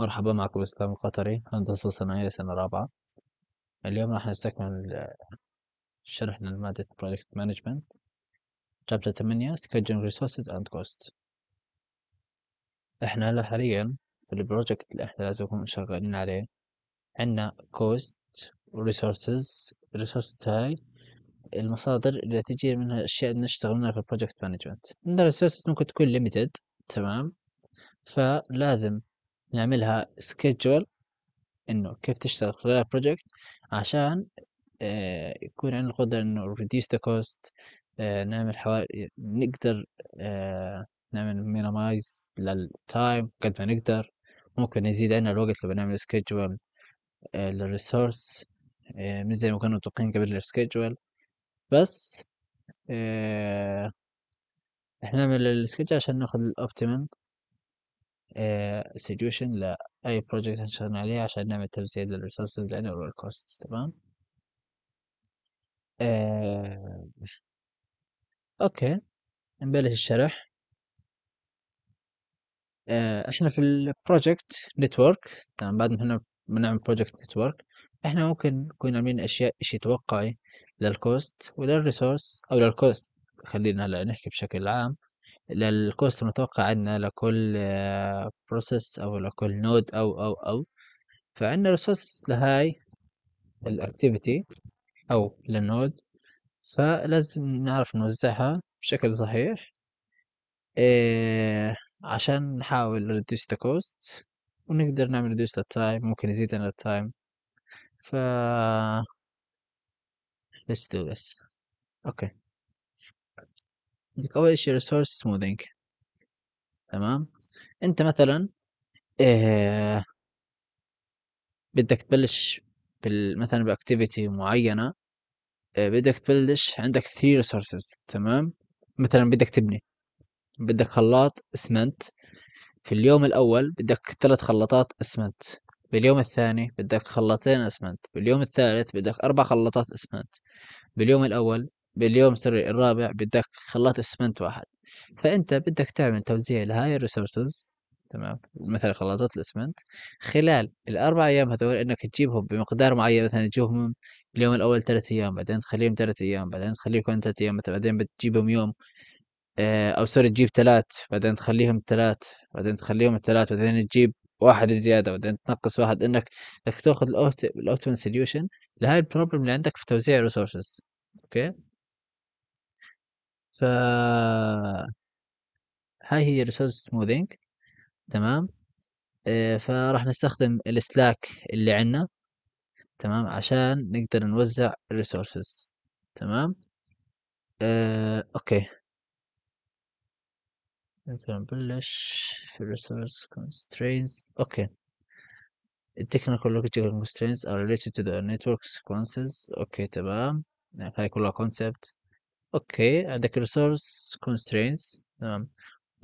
مرحبا معكم إسلام القطري هندسة صناعية سنة رابعة اليوم راح نستكمل شرح لمادة Project Management شابتر تمانية Scheduling Resources and Cost إحنا هلا حاليا في البروجكت اللي إحنا لازم نكون شغالين عليه عندنا Cost Resources Resources هاي المصادر اللي تجي منها الأشياء اللي نشتغل منها في البروجكت مانجمنت. Resources ممكن تكون limited تمام فلازم نعملها سكيدجول انه كيف تشتغل خلال البروجكت عشان آه، يكون عندنا القدرة انه reduce the cost آه، نعمل حوالي نقدر آه، نعمل مينيمايز للتايم قد ما نقدر ممكن يزيد عنا الوقت لما نعمل سكيدجول للريسورس مش زي ما كنا متوقعين قبل السكيدجول بس احنا نعمل السكيدجول عشان ناخد الاوبتيمم سجوشن آه، لأي بروجكت هنشتغل عليه عشان نعمل تجزئة للريسورسز لأنه والكوست تمام آه. اوكي نبلش الشرح آه. احنا في البروجكت نتورك تمام بعد ما احنا بنعمل بروجكت نتورك احنا ممكن نكون عاملين اشياء اشي توقعي للكوست وللريسورس او للكوست خلينا هلا نحكي بشكل عام للكوست المتوقع عندنا لكل بروسيس آه، او لكل نود او او او فعندنا ريسورس لهاي الاكتيفيتي او للنود فلازم نعرف نوزعها بشكل صحيح إيه عشان نحاول نريديوس ذا كوست ونقدر نعمل ريديوس تايم ممكن يزيد عن التايم ف ليتس دو ذس اوكي عندك اول شيء ريسورس سموذنج تمام انت مثلا إيه بدك تبلش بال مثلا باكتيفيتي معينه إيه بدك تبلش عندك ثري ريسورسز تمام مثلا بدك تبني بدك خلاط اسمنت في اليوم الاول بدك ثلاث خلاطات اسمنت باليوم الثاني بدك خلاطين اسمنت باليوم الثالث بدك اربع خلاطات اسمنت باليوم الاول باليوم سوري الرابع بدك خلاط اسمنت واحد فانت بدك تعمل توزيع لهاي الريسورسز تمام مثلا خلاطات الاسمنت خلال الاربع ايام هذول انك تجيبهم بمقدار معين مثلا تجيبهم اليوم الاول ثلاث ايام بعدين تخليهم ثلاث ايام بعدين تخليهم كمان ثلاث ايام مثلا بعدين بتجيبهم يوم آه، او سوري تجيب ثلاث بعدين تخليهم ثلاث بعدين تخليهم الثلاث بعدين تجيب واحد زياده بعدين تنقص واحد انك بدك تاخذ الاوتومن سوليوشن لهاي البروبلم اللي عندك في توزيع الريسورسز اوكي ف هاي هي ريسورس سموذينج تمام آه، فراح نستخدم السلاك اللي عندنا تمام عشان نقدر نوزع الريسورسز تمام آه، اوكي نقدر نبلش في الريسورس كونسترينز اوكي التكنيكال لوجيكال كونسترينز ار ريليتد تو ذا نتورك sequences اوكي تمام هاي كلها كونسبت اوكي عندك ريسورس كونسترينز تمام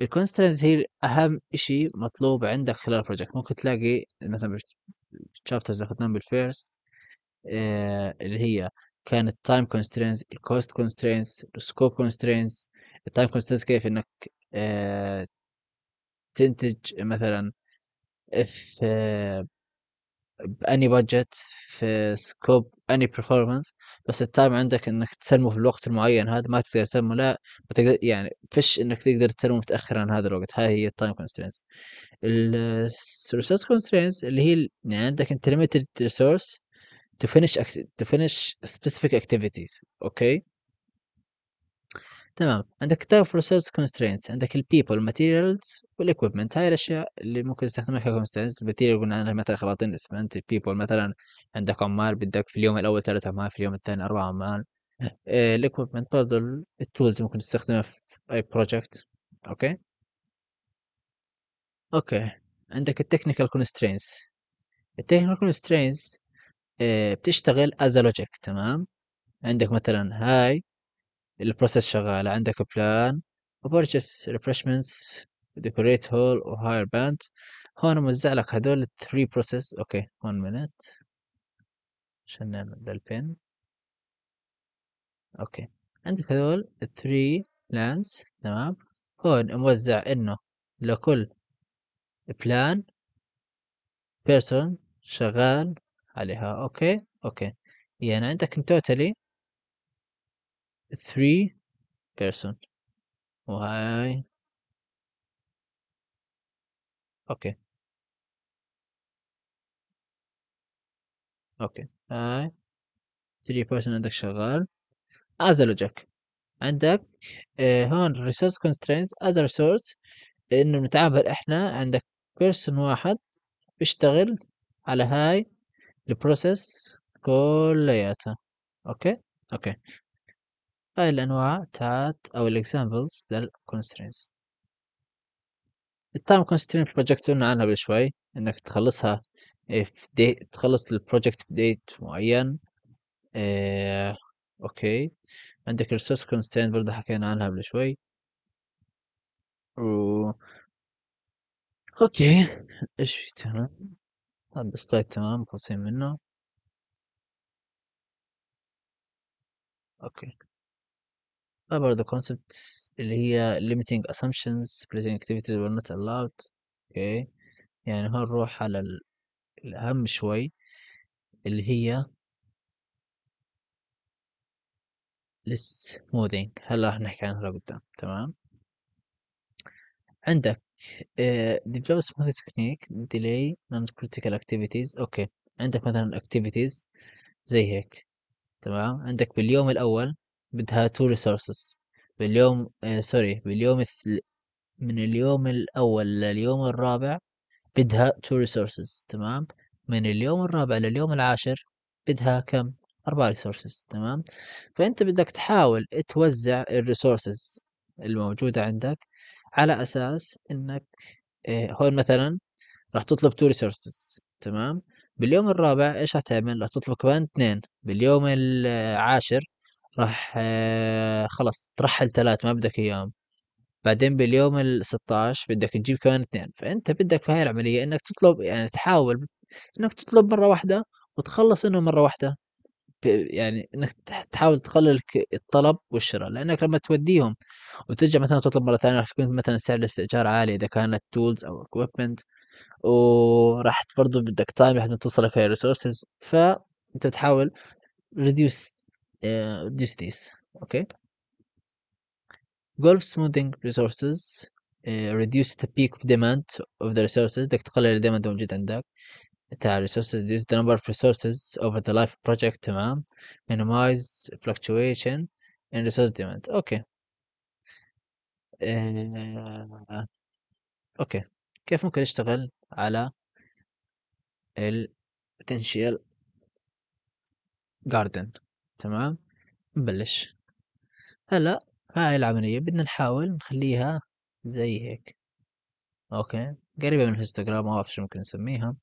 الكونسترينز هي اهم شيء مطلوب عندك خلال البروجكت ممكن تلاقي مثلا بالشابترز اللي اخذناهم بالفيرست اللي هي كانت تايم كونسترينز الكوست كونسترينز السكوب كونسترينز التايم كونسترينز كيف انك آه، تنتج مثلا في بأني بادجت في سكوب اني برفورمانس بس التايم عندك انك تسلمه في الوقت المعين هذا ما تقدر تسلمه لا تقدر يعني فش انك تقدر تسلمه متاخر عن هذا الوقت هاي هي التايم كونسترينز الريسورس كونسترينز اللي هي يعني عندك انت ليميتد ريسورس تو فينش تو فينش سبيسيفيك اكتيفيتيز اوكي تمام عندك تعرف resource constraints عندك البيبل people materials equipment هاي الأشياء اللي ممكن تستخدمها ككونسترينتس الماتيريال قلنا عنها مثلا خلاطين اسمنت people مثلا عندك عمال بدك في اليوم الأول ثلاثة عمال في اليوم الثاني أربعة عمال آه، الاكويبمنت برضو التولز ممكن تستخدمها في أي بروجكت أوكي أوكي عندك التكنيكال constraints التكنيكال constraints آه، بتشتغل از لوجيك تمام عندك مثلا هاي البروسيس شغالة عندك بلان وبرجس ريفرشمنتس ديكوريت هول وهاير باند هون موزع لك هدول الثري بروسيس اوكي هون منت عشان نعمل للبن اوكي عندك هدول الثري بلانز تمام هون موزع انه لكل بلان بيرسون شغال عليها اوكي اوكي يعني عندك توتالي three person وهاي اوكي اوكي هاي ثري بيرسون عندك شغال از لوجيك عندك آه هون ريسورس كونسترينز از ريسورس انه نتعامل احنا عندك بيرسون واحد بيشتغل على هاي البروسيس كلياتها اوكي اوكي هاي الأنواع تاعت أو الإكزامبلز للكونسترينز التايم constraint بروجكت قلنا عنها قبل شوي إنك تخلصها في دي تخلص البروجكت في ديت معين إيه... أوكي عندك resource constraint برضه حكينا عنها قبل شوي و... اوكي ايش في تمام هذا السلايد تمام خلصين منه اوكي برضه concepts اللي هي limiting assumptions, placing activities were not allowed. okay يعني هنروح على الأهم شوي اللي هي smoothing هلا راح نحكي عنها لقدام تمام عندك uh, develop smooth technique delay non-critical activities اوكي عندك مثلا activities زي هيك تمام عندك باليوم الأول بدها تو ريسورسز باليوم آه سوري باليوم الثل... من اليوم الأول لليوم الرابع بدها تو ريسورسز تمام من اليوم الرابع لليوم العاشر بدها كم اربع ريسورسز تمام فأنت بدك تحاول توزع الريسورسز الموجودة عندك على أساس إنك آه هون مثلا راح تطلب تو ريسورسز تمام باليوم الرابع إيش هتعمل راح تطلب كمان اثنين باليوم العاشر راح آه، خلاص ترحل ثلاث ما بدك اياهم بعدين باليوم ال 16 بدك تجيب كمان اثنين فانت بدك في هاي العمليه انك تطلب يعني تحاول انك تطلب مره واحده وتخلص انه مره واحده يعني انك تحاول تقلل الطلب والشراء لانك لما توديهم وترجع مثلا تطلب مره ثانيه راح تكون مثلا سعر الاستئجار عالي اذا كانت تولز او اكويبمنت وراح برضه بدك تايم لحد ما توصلك هاي الريسورسز فانت تحاول ريديوس justice okay Gulf smoothing resources reduce the peak demand of the resources بدك تقلل الديماند الموجود عندك تاع resources reduce the number of resources over the life of project تمام minimize fluctuation in resource demand اوكي آه. اوكي كيف ممكن نشتغل على ال potential garden تمام نبلش هلا هاي العملية بدنا نحاول نخليها زي هيك اوكي قريبة من الهستوغرام ما اعرف شو ممكن نسميها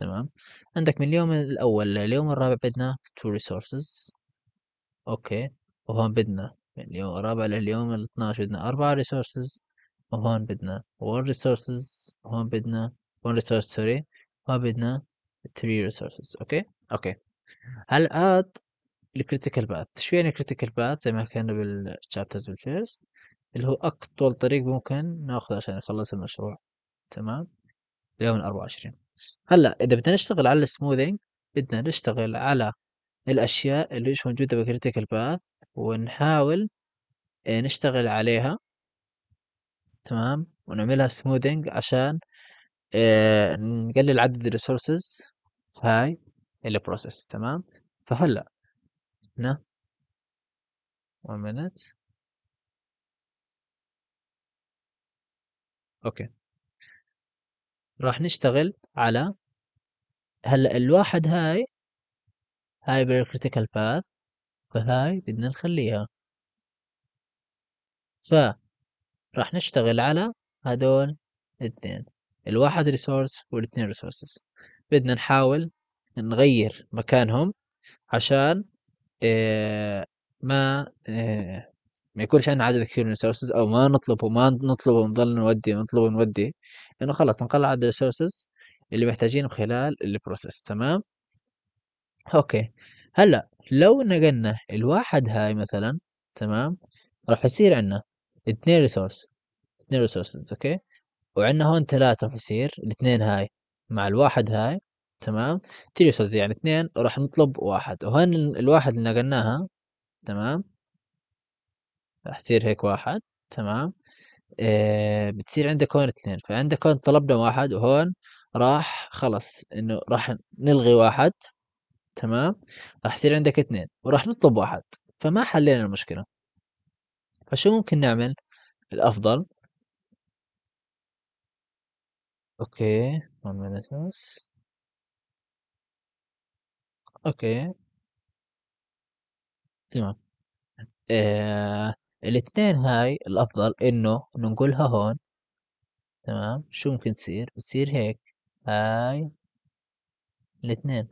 تمام عندك من اليوم الاول لليوم الرابع بدنا تو resources اوكي وهون بدنا من اليوم الرابع لليوم 12 بدنا اربعة resources وهون بدنا one ريسورسز وهون بدنا one resource سوري وهون بدنا 3 resources اوكي اوكي هالقد الكريتيكال باث شو يعني كريتيكال باث زي ما كان بالشابترز بالفيرست اللي هو أطول طريق ممكن ناخذه عشان نخلص المشروع تمام اليوم 24 هلا إذا بدنا نشتغل على السموذنج بدنا نشتغل على الأشياء اللي مش موجودة بالكريتيكال باث ونحاول آه، نشتغل عليها تمام ونعملها سموذنج عشان آه، نقلل عدد الريسورسز في هاي البروسيس تمام فهلا No. One minute. اوكي راح نشتغل على هلا الواحد هاي هاي بالكريتيكال باث فهاي بدنا نخليها ف راح نشتغل على هدول الاثنين الواحد ريسورس والاثنين ريسورسز بدنا نحاول نغير مكانهم عشان آه، ما آه، ما يكونش عندنا عدد كثير من السورسز او ما نطلبه ما نطلبه نظل نودي نطلبه نودي انه خلاص نقلع عدد السورسز اللي محتاجينه خلال البروسيس تمام اوكي هلا لو نقلنا الواحد هاي مثلا تمام راح يصير عندنا اثنين ريسورس اثنين ريسورسز اوكي وعندنا هون ثلاثة راح يصير الاثنين هاي مع الواحد هاي تمام تيشرتز يعني اثنين راح نطلب واحد وهن الواحد اللي نقلناها تمام راح تصير هيك واحد تمام آه بتصير عندك هون اثنين فعندك هون طلبنا واحد وهون راح خلص انه راح نلغي واحد تمام راح يصير عندك اثنين وراح نطلب واحد فما حلينا المشكلة فشو ممكن نعمل الأفضل اوكي one minute أوكي. تمام. آه... الاثنين هاي الأفضل إنه ننقلها هون تمام، شو ممكن تصير؟ بتصير هيك، هاي الاثنين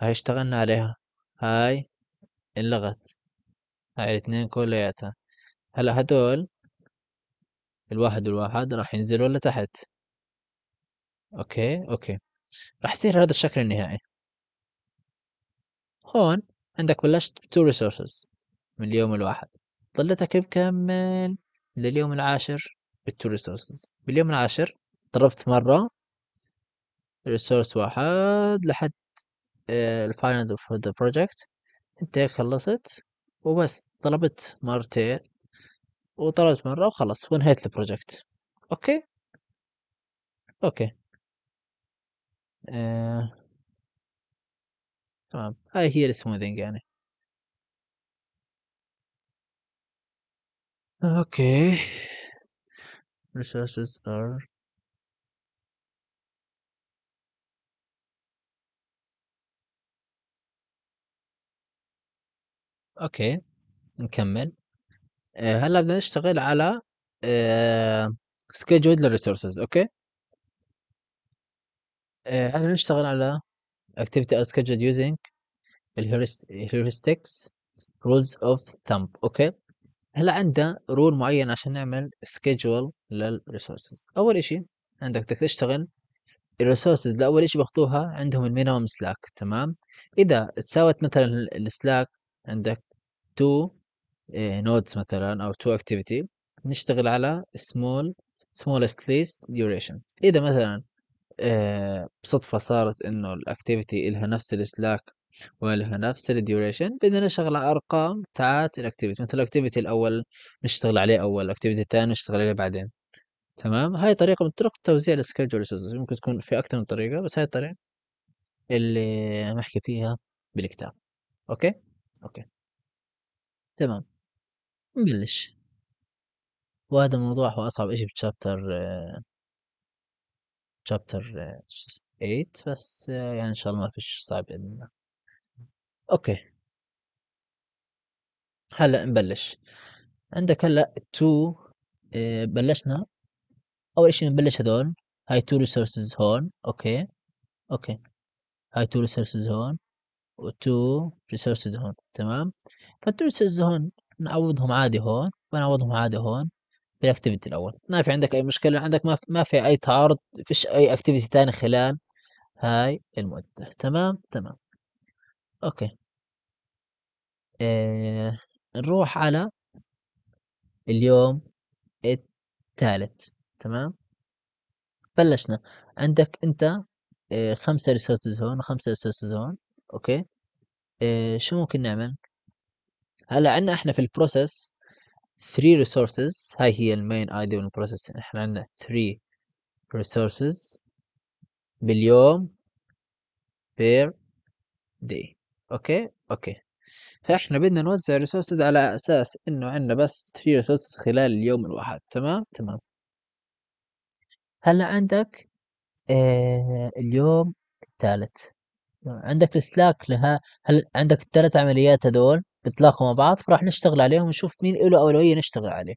هاي اشتغلنا عليها، هاي انلغت، هاي الاثنين كلياتها. هلأ هدول الواحد والواحد راح ينزلوا لتحت. أوكي، أوكي. راح يصير هذا الشكل النهائي هون عندك بلشت تو ريسورسز من اليوم الواحد ضلتك مكمل لليوم العاشر بالتو ريسورسز باليوم العاشر ضربت مرة ريسورس واحد لحد الفاينل اوف ذا بروجكت انت هيك خلصت وبس طلبت مرتين وطلبت مرة وخلص وانهيت البروجكت اوكي اوكي آه، تمام هاي هي السموذنج يعني اوكي resources are اوكي نكمل آه، هلا بدنا نشتغل على سكيدجول آه، للريسورسز اوكي احنا آه، بنشتغل على activity are scheduled using heuristics rules of thumb اوكي هلا عندنا رول معين عشان نعمل schedule للريسورسز اول اشي عندك بدك تشتغل الريسورسز لاول اشي بياخذوها عندهم المينيمم سلاك تمام اذا تساوت مثلا السلاك عندك تو نودز آه، مثلا او تو اكتيفيتي نشتغل على small smallest least duration اذا مثلا آه، بصدفة صارت انه الاكتيفيتي الها نفس السلاك ولها نفس الديوريشن بدنا نشتغل على ارقام تاعت الاكتيفيتي مثل الاكتيفيتي الاول نشتغل عليه اول الاكتيفيتي الثاني نشتغل عليه بعدين تمام هاي طريقة من طرق توزيع ريسورسز ممكن تكون في اكثر من طريقة بس هاي الطريقة اللي عم احكي فيها بالكتاب اوكي اوكي تمام نبلش وهذا الموضوع هو اصعب اشي بالشابتر شابتر 8 eh, بس آه، يعني ان شاء الله ما فيش صعب باذن الله اوكي هلا نبلش عندك هلا تو آه، بلشنا اول اشي بنبلش هدول هاي تو ريسورسز هون اوكي اوكي هاي تو ريسورسز هون وتو ريسورسز هون تمام فالتو ريسورسز هون نعوضهم عادي هون ونعوضهم عادي هون اكتيفيتي الاول ما في عندك اي مشكله عندك ما في ما في اي تعارض فيش اي اكتيفيتي ثاني خلال هاي المده تمام تمام اوكي إيه نروح على اليوم الثالث تمام بلشنا عندك انت إيه خمسة ريسورسز وخمسة ريسورسز اوكي إيه شو ممكن نعمل هلا عنا احنا في البروسيس 3 resources هاي هي المين ايدي من البروسيس احنا عندنا 3 resources باليوم per day اوكي اوكي فاحنا بدنا نوزع ريسورسز على اساس انه عندنا بس 3 ريسورسز خلال اليوم الواحد تمام تمام هلا عندك آه اليوم الثالث عندك السلاك لها هل عندك الثلاث عمليات هدول بيتلاقوا مع بعض فراح نشتغل عليهم ونشوف مين له أولوية نشتغل عليه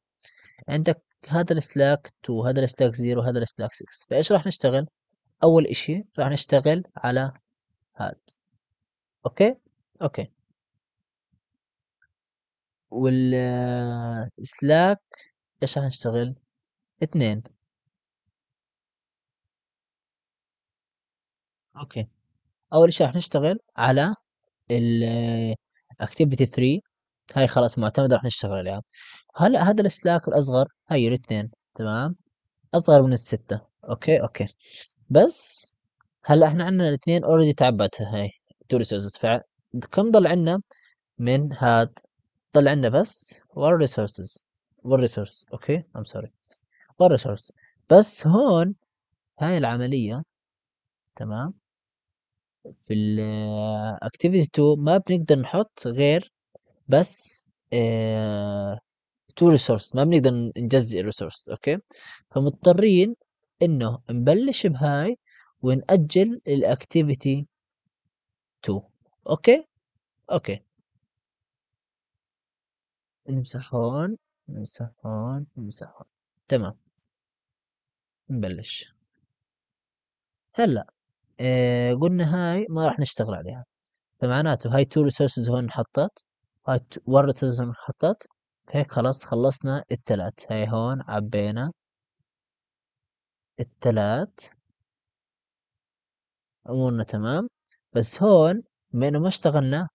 عندك هذا السلاك 2 هذا السلاك 0 هذا السلاك 6 فايش راح نشتغل أول إشي راح نشتغل على هاد أوكي أوكي والسلاك ايش راح نشتغل اثنين اوكي اول اشي راح نشتغل على ال اكتيفيتي 3 هاي خلاص معتمده راح نشتغل عليها هلا هذا السلاك الاصغر هي الاثنين تمام اصغر من السته اوكي اوكي بس هلا احنا عندنا الاثنين اوريدي تعبتها هاي تو ريسورسز فكم ضل عندنا من هاد ضل عندنا بس 1 ريسورسز 1 ريسورس اوكي ام سوري 1 ريسورس بس هون هاي العمليه تمام في Activity 2 ما بنقدر نحط غير بس آه تو ريسورس ما بنقدر نجزئ ريسورس اوكي فمضطرين انه نبلش بهاي ونأجل الاكتيفيتي 2 اوكي اوكي نمسح هون نمسح هون نمسح هون تمام نبلش هلا آه، قلنا هاي ما راح نشتغل عليها فمعناته هاي تو ريسورسز هون انحطت هاي ون ريسورسز هون انحطت فهيك خلاص خلصنا الثلاث هاي هون عبينا الثلاث امورنا تمام بس هون بما انه ما اشتغلنا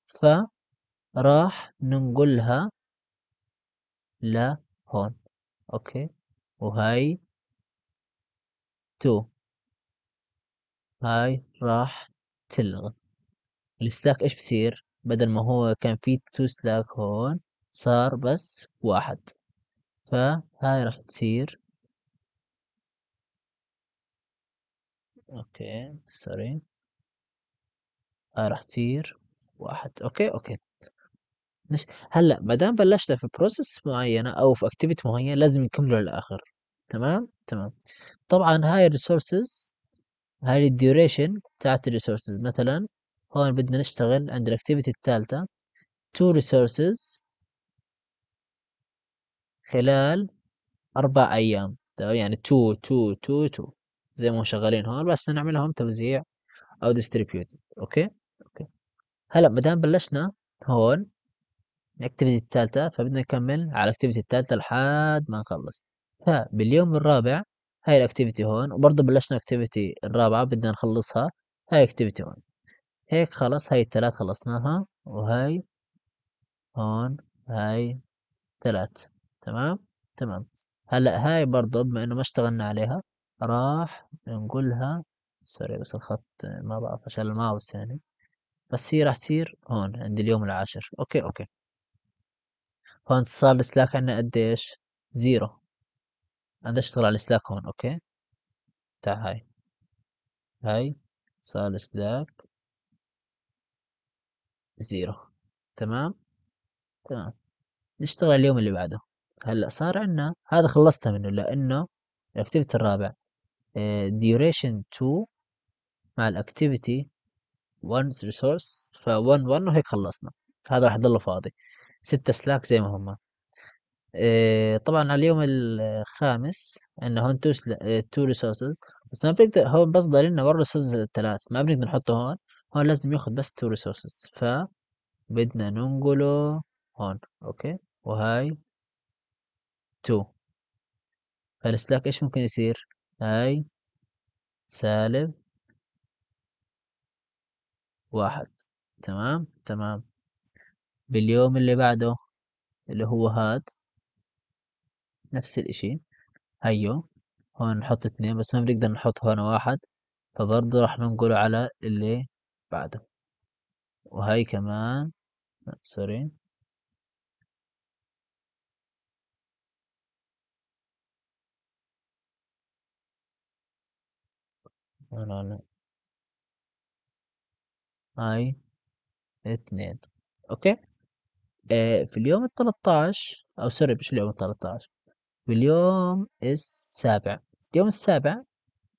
فراح ننقلها لهون اوكي وهاي تو هاي راح تلغى السلاك ايش بصير بدل ما هو كان في تو سلاك هون صار بس واحد فهاي راح تصير اوكي سوري هاي راح تصير واحد اوكي اوكي مش هلا ما دام بلشنا في بروسس معينه او في اكتيفيتي معينه لازم نكمله للاخر تمام تمام طبعا هاي الريسورسز هاي الديوريشن بتاعت الريسورسز مثلا هون بدنا نشتغل عند الاكتيفيتي الثالثة تو ريسورسز خلال أربع أيام يعني تو تو تو تو زي ما شغالين هون بس نعملهم توزيع أو ديستريبيوت أوكي أوكي هلا ما دام بلشنا هون الاكتيفيتي الثالثة فبدنا نكمل على الاكتيفيتي الثالثة لحد ما نخلص فباليوم الرابع هاي الاكتيفيتي هون وبرضه بلشنا اكتيفيتي الرابعة بدنا نخلصها هاي اكتيفيتي هون هيك خلص هاي الثلاث خلصناها وهاي هون هاي ثلاث تمام تمام هلا هاي برضه بما انه ما اشتغلنا عليها راح نقولها سوري بس الخط ما بعرف عشان الماوس يعني بس هي راح تصير هون عند اليوم العاشر اوكي اوكي هون صار السلاك عندنا قديش زيرو انا اشتغل على السلاك هون اوكي تاع هاي هاي صار السلاك زيرو تمام تمام نشتغل على اليوم اللي بعده هلا صار عندنا هذا خلصتها منه لانه الاكتيفيتي الرابع ديوريشن آه، 2 مع الاكتيفيتي 1 ريسورس ف 1 1 وهيك خلصنا هذا راح يضله فاضي ستة سلاك زي ما هم آه، طبعا على اليوم الخامس عندنا هون تو تو ريسورسز بس ما بنقدر هون بس ضل لنا ورا ريسورسز الثلاث ما بنقدر نحطه هون هون لازم ياخذ بس تو ريسورسز ف بدنا ننقله هون اوكي وهاي تو فالسلاك ايش ممكن يصير هاي سالب واحد تمام تمام باليوم اللي بعده اللي هو هاد نفس الإشي هيو أيوه، هون نحط اتنين بس ما بنقدر نحط هون واحد فبرضو راح ننقله على اللي بعده وهي كمان سوري هون هاي اتنين اوكي آه في اليوم التلتاش او سوري مش اليوم التلتاش باليوم السابع اليوم السابع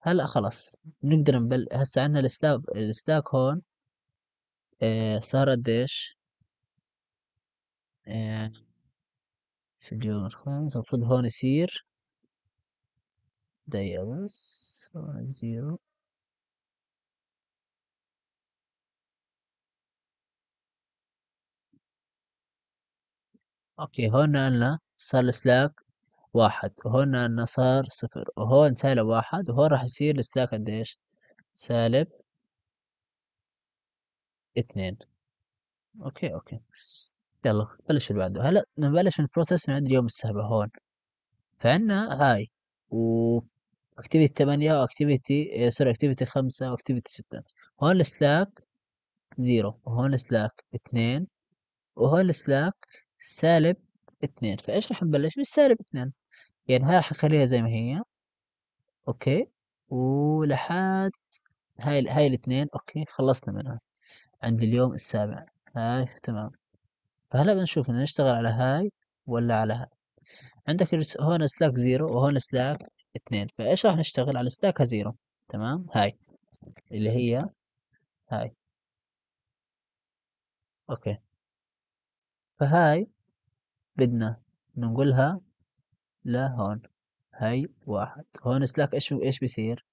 هلا خلاص نقدر نبل هسا عنا السلاك السلاك هون آه صار قديش آه، في اليوم الخامس المفروض هون يصير دقيقة بس زيرو اوكي هون قلنا صار السلاك واحد وهنا صار صفر وهون سالب واحد وهون راح يصير السلاك قد ايش سالب اثنين اوكي اوكي يلا بلش اللي بعده هلا نبلش البروسيس من عند اليوم السابع هون فعنا هاي و اكتيفيتي 8 واكتيفيتي سوري اكتيفيتي 5 واكتيفيتي 6 هون السلاك زيرو وهون السلاك اثنين وهون السلاك سالب اثنين فايش رح نبلش بالسالب اثنين يعني هاي راح اخليها زي ما هي اوكي ولحد هاي ال... هاي الاثنين اوكي خلصنا منها عند اليوم السابع هاي تمام فهلا بنشوف بدنا نشتغل على هاي ولا على هاي عندك هون سلاك زيرو وهون سلاك اثنين فايش راح نشتغل على سلاكها زيرو تمام هاي اللي هي هاي اوكي فهاي بدنا ننقلها لا هون هاي واحد هون سلاك ايش ايش بيصير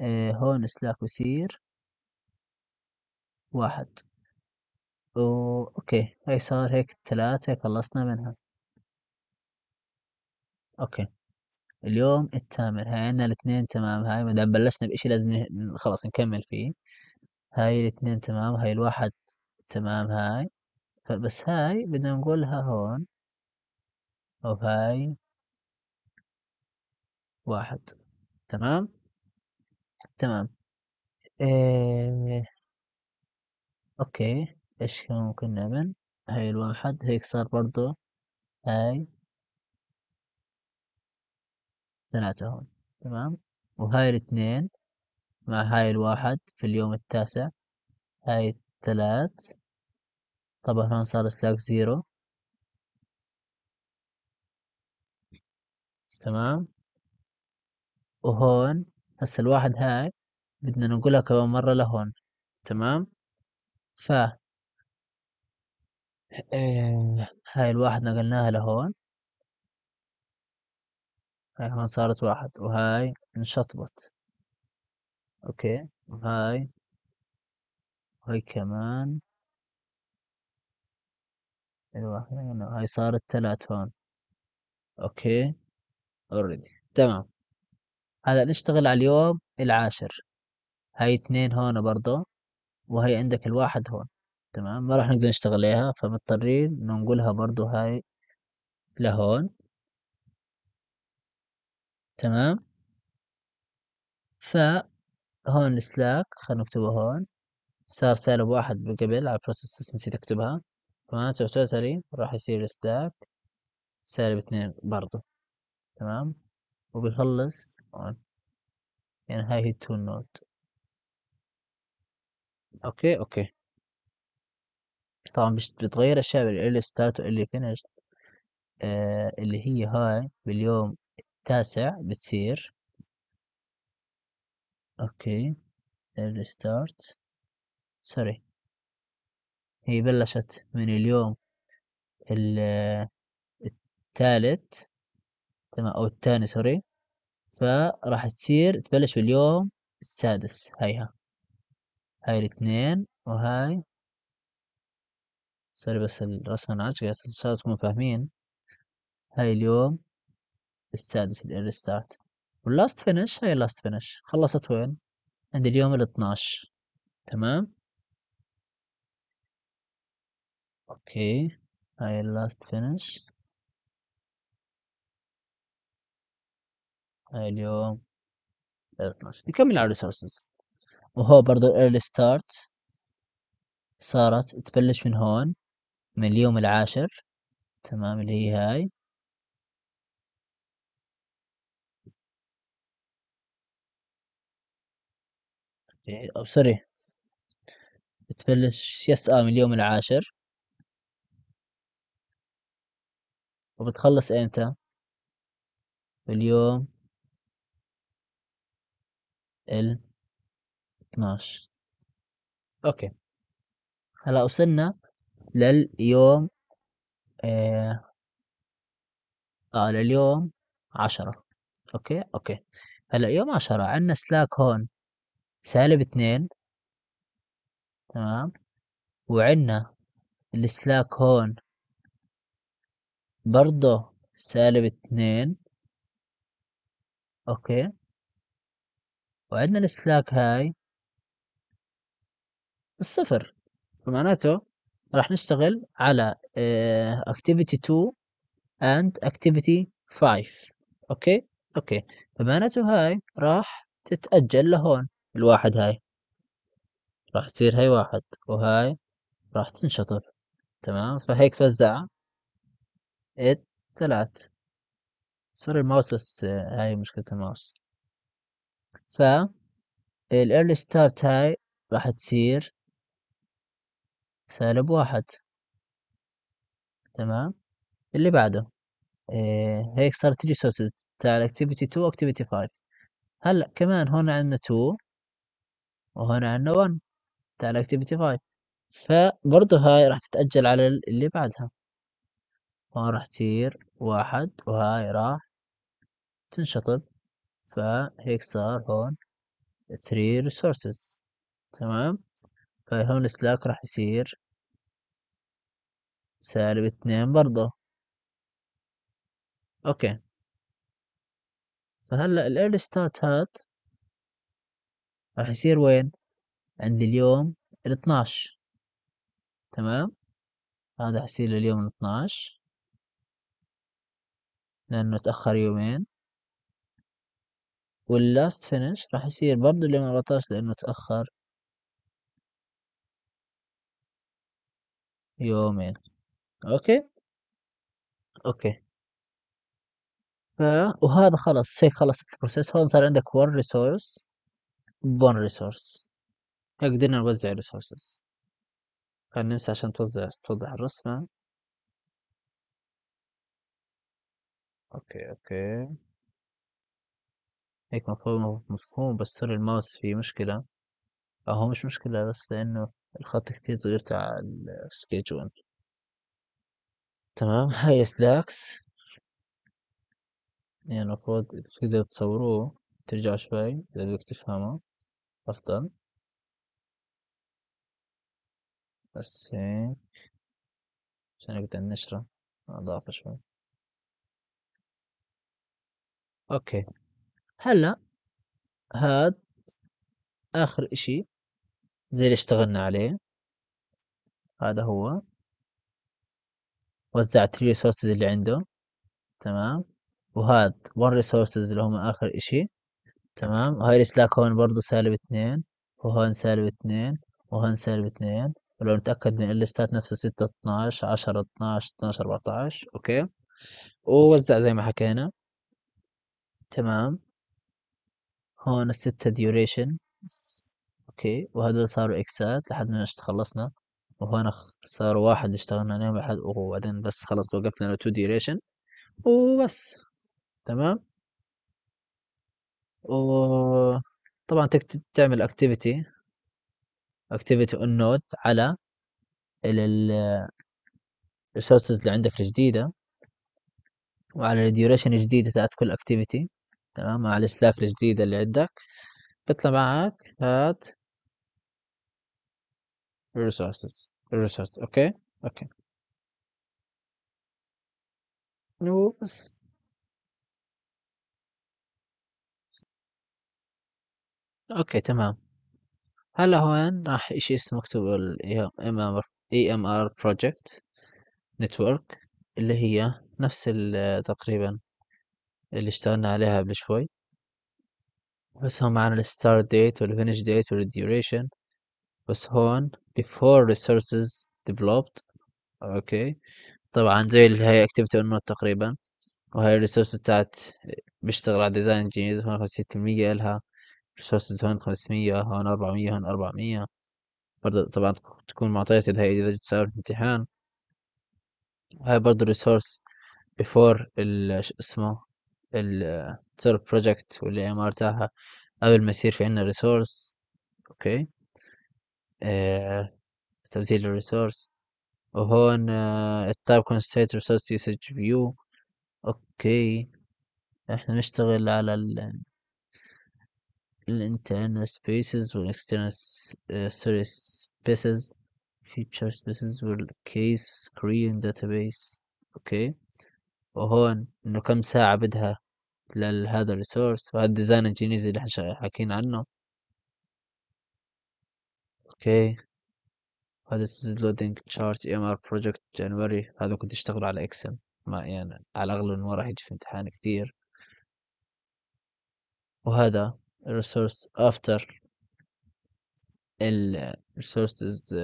آه هون سلاك بيصير واحد أو... اوكي هاي صار هيك ثلاثة خلصنا منها اوكي اليوم الثامن هاي عنا الاثنين تمام هاي ما دام بلشنا بإشي لازم خلاص خلص نكمل فيه هاي الاثنين تمام هاي الواحد تمام هاي فبس هاي بدنا نقولها هون اوف اي واحد تمام تمام إيه. اوكي ايش كان ممكن نعمل هاي الواحد هيك صار برضو هاي ثلاثة هون تمام وهاي الاثنين مع هاي الواحد في اليوم التاسع هاي الثلاث طبعا هون صار سلاك زيرو تمام وهون هسه الواحد هاي بدنا ننقلها كمان مرة لهون تمام ف إيه. هاي الواحد نقلناها لهون هاي هون صارت واحد وهاي انشطبت اوكي وهاي وهاي كمان الواحد هاي صارت ثلاث هون اوكي اوريدي تمام هلا نشتغل على اليوم العاشر هاي اثنين هون برضه وهي عندك الواحد هون تمام ما راح نقدر نشتغل عليها فمضطرين ننقلها برضه هاي لهون تمام فهون السلاك خلينا نكتبه هون صار سالب واحد قبل على process نسيت اكتبها معناته توتالي راح يصير سلاك سالب اثنين برضه تمام وبيخلص on يعني هاي هي التو نود اوكي اوكي طبعا بتغير اشياء بالالي ستارت واللي فينش آه اللي هي هاي باليوم التاسع بتصير اوكي early start سوري هي بلشت من اليوم الثالث تمام او الثاني سوري فراح تصير تبلش باليوم السادس هيها هاي الاثنين وهاي سوري بس الرسمة نعجقت إن شاء الله تكونوا فاهمين هاي اليوم السادس الريستارت واللاست فينش هاي اللاست فينش خلصت وين عند اليوم الاثناش تمام اوكي هاي اللاست فينش اليوم 12 نكمل على الريسورسز وهو برضو الايرلي ستارت صارت تبلش من هون من اليوم العاشر تمام اللي هي هاي او سوري بتبلش يس اه من اليوم العاشر وبتخلص امتى اليوم ال 12 اوكي هلا وصلنا لليوم اه, آه لليوم عشرة اوكي اوكي هلا يوم عشرة عنا سلاك هون سالب اتنين تمام وعنا السلاك هون برضه سالب اتنين اوكي وعندنا الاستهلاك هاي الصفر فمعناته راح نشتغل على آه، activity 2 and activity 5 اوكي اوكي فمعناته هاي راح تتأجل لهون الواحد هاي راح تصير هاي واحد وهاي راح تنشطب تمام فهيك توزعها الثلاث صار الماوس بس آه، هاي مشكلة الماوس فالإيرلي ستارت هاي راح تصير سالب واحد تمام اللي بعده إيه هيك صارت ريسورسز تاع الاكتيفيتي 2 واكتيفيتي 5 هلا كمان هون عندنا 2 وهنا عندنا 1 تاع الاكتيفيتي 5 فبرضه هاي راح تتأجل على اللي بعدها هون راح تصير واحد وهاي راح تنشطب فهيك صار هون 3 resources تمام فهون السلاك راح يصير سالب 2 برضه اوكي فهلا الايرلي ستارت هات راح يصير وين عند اليوم الاتناش تمام هذا راح يصير لليوم الاتناش لانه تاخر يومين واللاست فينش راح يصير برضو اليوم 14 لأنه تأخر يومين أوكي أوكي ف وهذا خلص هيك خلصت البروسيس هون صار عندك 1 ريسورس 1 ريسورس هيك قدرنا نوزع ريسورسز خلينا نمسح عشان توزع توضح الرسمة اوكي اوكي هيك مفهوم مفهوم بس سر الماوس في مشكلة هو مش مشكلة بس لأنه الخط كتير صغير تاع السكيجول تمام هاي سلاكس يعني المفروض تقدروا تصوروه ترجعوا شوي إذا بدك تفهمه أفضل بس هيك عشان أقدر نشره أضافه شوي أوكي هلا هاد آخر إشي زي اللي اشتغلنا عليه هذا هو وزع وزعت ريسورسز اللي عنده تمام وهاد ون ريسورسز اللي هم آخر إشي تمام وهاي السلاك هون برضه سالب اثنين وهون سالب اثنين وهون سالب اثنين ولو نتأكد من الليستات نفسه ستة اتناش عشرة اتناش اتناش أربعتاش أوكي ووزع زي ما حكينا تمام هون الستة ديوريشن اوكي وهدول صاروا اكسات لحد ما تخلصنا وهون صاروا واحد اشتغلنا عليهم لحد وبعدين بس خلص وقفنا على تو ديوريشن وبس تمام وطبعا تك تعمل اكتيفيتي اكتيفيتي اون نود على ال resources اللي عندك الجديدة وعلى الديوريشن الجديدة تاعت كل اكتيفيتي تمام مع السلاك الجديدة اللي عندك اطلع معك هات resources resources اوكي اوكي نوبس اوكي تمام هلا هون راح اشي اسمه مكتوب ام ام اي ام ار بروجكت نتورك اللي هي نفس تقريبا اللي اشتغلنا عليها قبل شوي بس هو معانا وال finish date وال duration بس هون before resources developed اوكي طبعا زي اللي هي اكتيفيتي اون تقريبا وهي resources بتاعت بيشتغل على design engineers هون خمسين في المية إلها resources هون خمسمية هون أربعمية هون أربعمية برضه طبعا تكون معطيات اللي هي إذا جيت تساوي الامتحان هاي برضه ال شو اسمه تصير بروجكت والاي ام ار تاعها قبل ما يصير في عنا resource اوكي آه تبديل resource وهون آه type constraint resource usage view اوكي احنا نشتغل على ال internal spaces والاكسترنال external spaces feature spaces case screen database اوكي وهون انه كم ساعة بدها لهذا الريسورس وهذا الديزاين الجينيزي اللي احنا حاكيين عنه اوكي هذا سيز لودينج تشارت ام ار بروجكت جانوري هذا كنت اشتغل على اكسل ما يعني على الاغلب ما راح يجي في امتحان كثير وهذا الريسورس افتر الريسورسز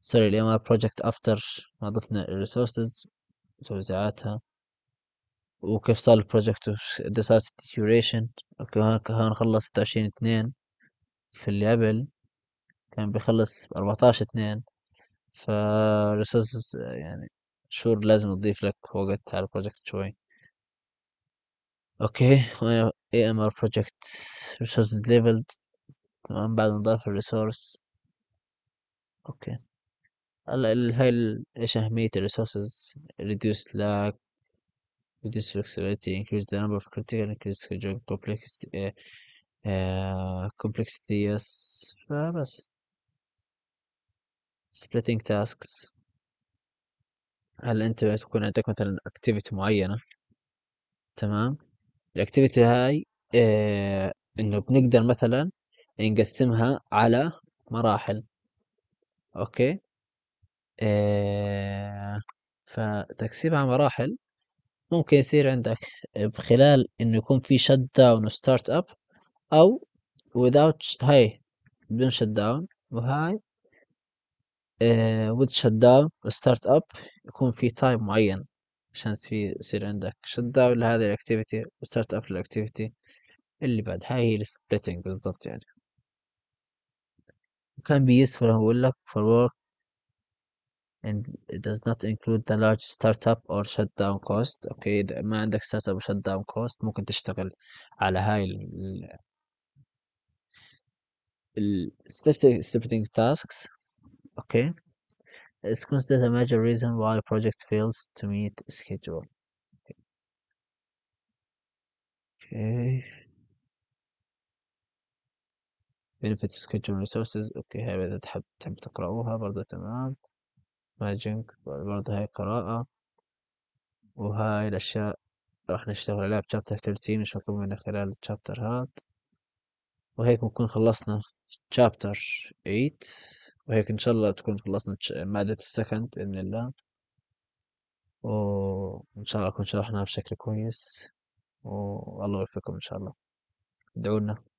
سوري الام ار بروجكت افتر ما ضفنا الريسورسز توزيعاتها وكيف صار البروجكت وقد صارت الديوريشن كان خلص ستة وعشرين اثنين في اللي قبل كان بيخلص بأربعتاش اثنين فالريسورسز يعني شور لازم تضيف لك وقت على البروجكت شوي اوكي اي ام ار project resources ليفلد تمام بعد نضاف الريسورس اوكي هاي ايش اهمية resources reduce lag reduce flexibility increase the number of critical increase schedule complexity uh, uh, complexity yes فبس splitting tasks هل انت تكون عندك مثلا activity معينة تمام الاكتيفيتي هاي اه انه بنقدر مثلا نقسمها على مراحل اوكي آه فتقسيمها مراحل ممكن يصير عندك بخلال انه يكون في شت داون وستارت اب او without هاي بدون شت داون وهاي آه، with شت داون وستارت اب يكون في تايم معين عشان في يصير عندك شت داون لهذه الاكتيفيتي وستارت اب للاكتيفيتي اللي بعد هاي هي السبلتنج بالضبط يعني وكان بيسفر يوسفول هو لك for work and it does not include the large startup or shutdown cost okay إذا ما عندك startup و shutdown cost ممكن تشتغل على هاي ال ال scripting tasks okay It's considered a major reason why project fails to meet schedule. Okay. Benefit schedule resources. اوكي هاي بدها تحب تحب تقرأوها برضه تمام. ماجنج برضه هاي قراءة وهاي الأشياء راح نشتغل عليها بشابتر ثلاثين مش مطلوب منا خلال الشابتر هاد وهيك بنكون خلصنا شابتر ايت وهيك إن شاء الله تكون خلصنا مادة السكند بإذن الله وإن شاء الله أكون شرحناها بشكل كويس والله يوفقكم إن شاء الله ادعوا لنا